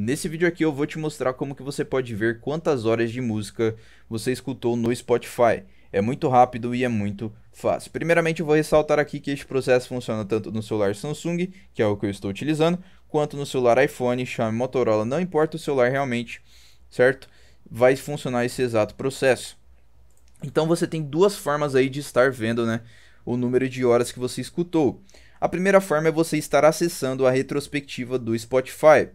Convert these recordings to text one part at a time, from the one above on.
Nesse vídeo aqui eu vou te mostrar como que você pode ver quantas horas de música você escutou no Spotify. É muito rápido e é muito fácil. Primeiramente eu vou ressaltar aqui que este processo funciona tanto no celular Samsung, que é o que eu estou utilizando, quanto no celular iPhone, Xiaomi, Motorola, não importa o celular realmente, certo? Vai funcionar esse exato processo. Então você tem duas formas aí de estar vendo, né, o número de horas que você escutou. A primeira forma é você estar acessando a retrospectiva do Spotify.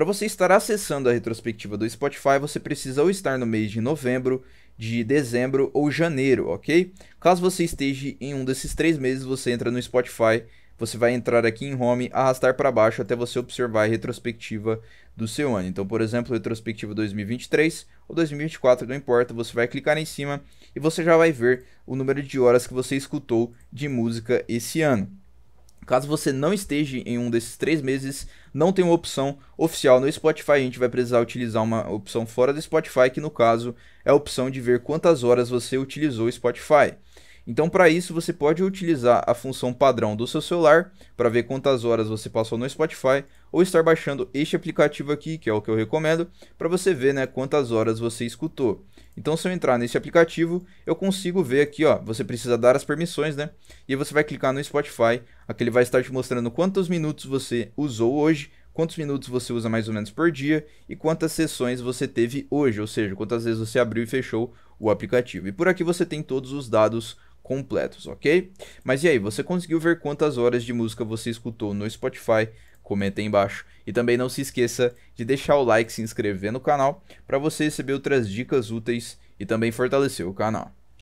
Para você estar acessando a retrospectiva do Spotify, você precisa ou estar no mês de novembro, de dezembro ou janeiro, ok? Caso você esteja em um desses três meses, você entra no Spotify, você vai entrar aqui em Home, arrastar para baixo até você observar a retrospectiva do seu ano. Então, por exemplo, retrospectiva 2023 ou 2024, não importa, você vai clicar em cima e você já vai ver o número de horas que você escutou de música esse ano. Caso você não esteja em um desses três meses, não tem uma opção oficial no Spotify. A gente vai precisar utilizar uma opção fora do Spotify, que no caso é a opção de ver quantas horas você utilizou o Spotify. Então, para isso, você pode utilizar a função padrão do seu celular para ver quantas horas você passou no Spotify ou estar baixando este aplicativo aqui, que é o que eu recomendo, para você ver né, quantas horas você escutou. Então, se eu entrar nesse aplicativo, eu consigo ver aqui, ó, você precisa dar as permissões, né? E aí você vai clicar no Spotify, aqui ele vai estar te mostrando quantos minutos você usou hoje, quantos minutos você usa mais ou menos por dia e quantas sessões você teve hoje, ou seja, quantas vezes você abriu e fechou o aplicativo. E por aqui você tem todos os dados completos, ok? Mas e aí, você conseguiu ver quantas horas de música você escutou no Spotify? Comenta aí embaixo. E também não se esqueça de deixar o like, se inscrever no canal para você receber outras dicas úteis e também fortalecer o canal.